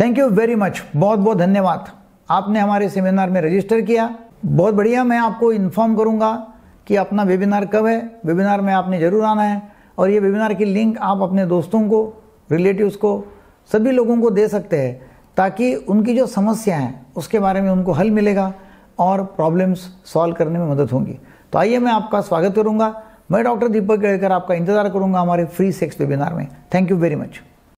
thank you very much बहुत बहुत धन्यवाद आपने हमारे सेमिनार में रजिस्टर किया बहुत बढ़िया मैं आपको इन्फॉर्म करूँगा कि अपना वेबिनार कब है वेबिनार में आपने ज़रूर आना है और ये वेबिनार की लिंक आप अपने दोस्तों को रिलेटिव्स को सभी लोगों को दे सकते हैं ताकि उनकी जो समस्या है उसके बारे में उनको हल मिलेगा और प्रॉब्लम्स सॉल्व करने में मदद होंगी तो आइए मैं आपका स्वागत करूँगा मैं डॉक्टर दीपक केड़कर आपका इंतज़ार करूँगा हमारे फ्री सेक्स वेबिनार में थैंक यू वेरी मच